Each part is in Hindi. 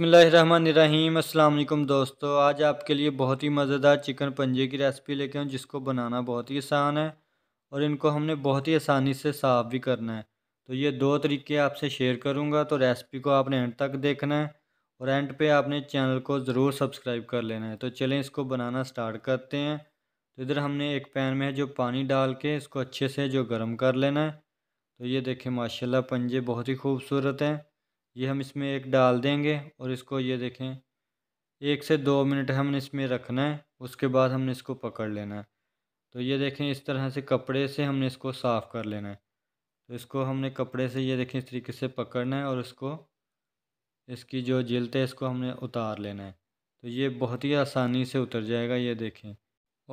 बसमीम अल्लाम दोस्तों आज आपके लिए बहुत ही मज़ेदार चिकन पंजे की रेसिपी लेके हूँ जिसको बनाना बहुत ही आसान है और इनको हमने बहुत ही आसानी से साफ भी करना है तो ये दो तरीके आपसे शेयर करूँगा तो रेसिपी को आपने एंड तक देखना है और एंड पे आपने चैनल को ज़रूर सब्सक्राइब कर लेना है तो चलें इसको बनाना स्टार्ट करते हैं तो इधर हमने एक पैन में जो पानी डाल के इसको अच्छे से जो गर्म कर लेना है तो ये देखें माशाला पंजे बहुत ही खूबसूरत हैं ये हम इसमें एक डाल देंगे और इसको ये देखें एक से दो मिनट हमने इसमें रखना है उसके बाद हमने इसको पकड़ लेना है तो ये देखें इस तरह से कपड़े से हमने इसको साफ़ कर लेना है तो इसको हमने कपड़े से ये देखें इस तरीके से पकड़ना है और इसको इसकी जो जिल्त है इसको हमने उतार लेना है तो ये बहुत ही आसानी से उतर जाएगा ये देखें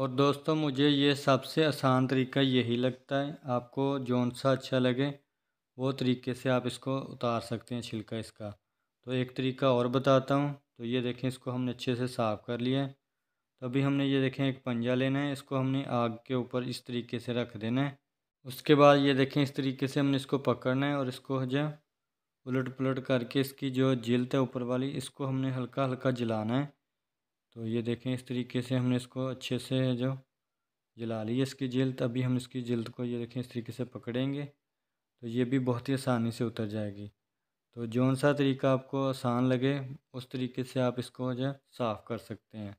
और दोस्तों मुझे ये सबसे आसान तरीका यही लगता है आपको जौन सा अच्छा लगे वो तरीके से आप इसको उतार सकते हैं छिलका इसका तो एक तरीका और बताता हूँ तो ये देखें इसको हमने अच्छे से साफ़ कर लिया है तो अभी हमने ये देखें एक पंजा लेना है इसको हमने आग के ऊपर इस तरीके से रख देना है उसके बाद ये देखें इस तरीके से हमने इसको पकड़ना है और इसको जो उलट पुलट करके इसकी जो जिल्त है ऊपर वाली इसको हमने हल्का हल्का जलाना है तो ये देखें इस तरीके से हमने इसको अच्छे से जो जला ली है इसकी जिल्त अभी हम इसकी जिल्त को ये देखें इस तरीके से पकड़ेंगे तो ये भी बहुत ही आसानी से उतर जाएगी तो जौन सा तरीका आपको आसान लगे उस तरीके से आप इसको जो साफ़ कर सकते हैं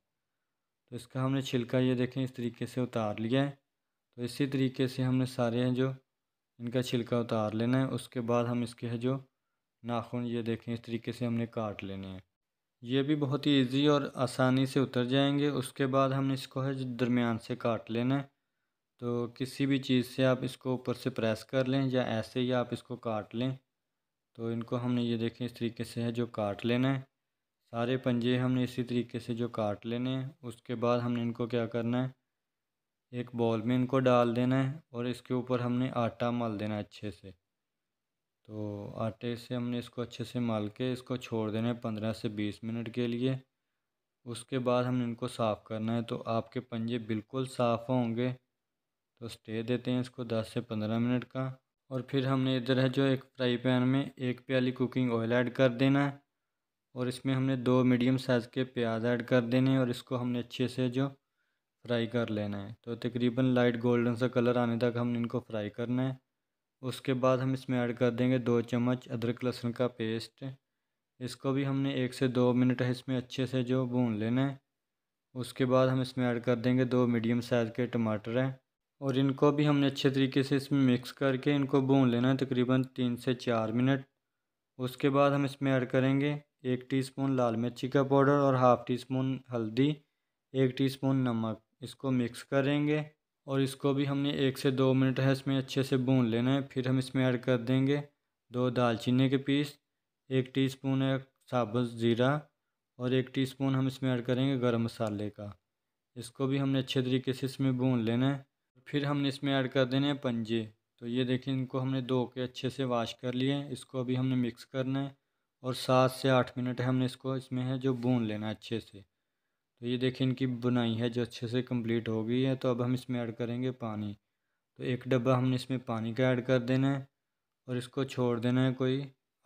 तो इसका हमने छिलका ये देखें इस तरीके से उतार लिया है तो इसी तरीके से हमने सारे हैं जो इनका छिलका उतार लेना है उसके बाद हम इसके है जो नाखून ये देखें इस तरीके से हमने काट लेने हैं ये भी बहुत ही ईजी और आसानी से उतर जाएंगे उसके बाद हमने इसको है जो दरमियान से काट लेना है तो किसी भी चीज़ से आप इसको ऊपर से प्रेस कर लें या ऐसे ही आप इसको काट लें तो इनको हमने ये देखें इस तरीके से है जो काट लेना है सारे पंजे हमने इसी तरीके से जो काट लेने हैं उसके बाद हमने इनको क्या करना है एक बॉल में इनको डाल देना है और इसके ऊपर हमने आटा मल देना है अच्छे से तो आटे से हमने इसको अच्छे से मल के इसको छोड़ देना है पंद्रह से बीस मिनट के लिए उसके बाद हमने इनको साफ़ करना है तो आपके पंजे बिल्कुल साफ़ होंगे तो स्टे देते हैं इसको दस से पंद्रह मिनट का और फिर हमने इधर है जो एक फ्राई पैन में एक प्याली कुकिंग ऑयल ऐड कर देना है और इसमें हमने दो मीडियम साइज़ के प्याज ऐड कर देने हैं और इसको हमने अच्छे से जो फ्राई कर लेना है तो तकरीबन लाइट गोल्डन सा कलर आने तक हमने इनको फ्राई करना है उसके बाद हम इसमें ऐड कर देंगे दो चम्मच अदरक लहसुन का पेस्ट इसको भी हमने एक से दो मिनट इसमें अच्छे से जो भून लेना है उसके बाद हम इसमें ऐड कर देंगे दो मीडियम साइज़ के टमाटर हैं और इनको भी हमने अच्छे तरीके से इसमें मिक्स करके इनको भून लेना है तकरीबन तीन से चार मिनट उसके बाद हम इसमें ऐड करेंगे एक टीस्पून लाल मिर्ची का पाउडर और हाफ़ टी स्पून हल्दी एक टीस्पून नमक इसको मिक्स करेंगे और इसको भी हमने एक से दो मिनट है इसमें अच्छे से भून लेना है फिर हम इसमें ऐड कर देंगे दो दालचीनी के पीस एक स्पून है साबुत ज़ीरा और एक स्पून हम इसमें ऐड करेंगे गर्म मसाले का इसको भी हमने अच्छे तरीके से इसमें भून लेना है फिर हमने इसमें ऐड कर देने हैं पंजे तो ये देखें इनको हमने दो के अच्छे से वाश कर लिए हैं इसको अभी हमने मिक्स करना है और सात से आठ मिनट है हमने इसको इसमें है जो भून लेना है अच्छे से तो ये देखें इनकी बुनाई है जो अच्छे से कंप्लीट हो गई है तो अब हम इसमें ऐड करेंगे पानी तो एक डब्बा हमने इसमें पानी का ऐड कर देना है और इसको छोड़ देना है कोई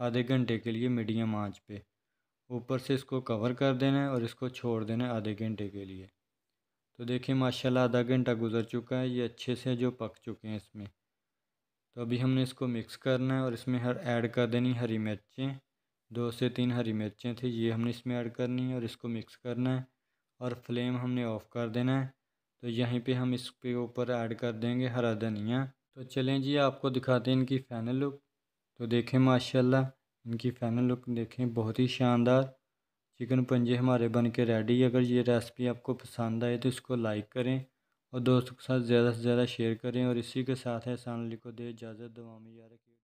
आधे घंटे के लिए मीडियम आँच पर ऊपर से इसको कवर कर देना है और इसको छोड़ देना है आधे घंटे के लिए तो देखिए माशाल्लाह आधा घंटा गुजर चुका है ये अच्छे से जो पक चुके हैं इसमें तो अभी हमने इसको मिक्स करना है और इसमें हर ऐड कर देनी हरी मिर्चें दो से तीन हरी मिर्चें थी ये हमने इसमें ऐड करनी है और इसको मिक्स करना है और फ्लेम हमने ऑफ़ कर देना है तो यहीं पे हम इसके ऊपर ऐड कर देंगे हरा धनिया तो चलें जी आपको दिखाते हैं इनकी फ़ैनल लुक तो देखें माशाल्लाह इनकी फ़ैनल लुक देखें बहुत ही शानदार चिकन पंजे हमारे बन के रेडी अगर ये रेसिपी आपको पसंद आए तो इसको लाइक करें और दोस्तों के साथ ज़्यादा से ज़्यादा शेयर करें और इसी के साथ है अली को दे इजाज़त दवा में रखें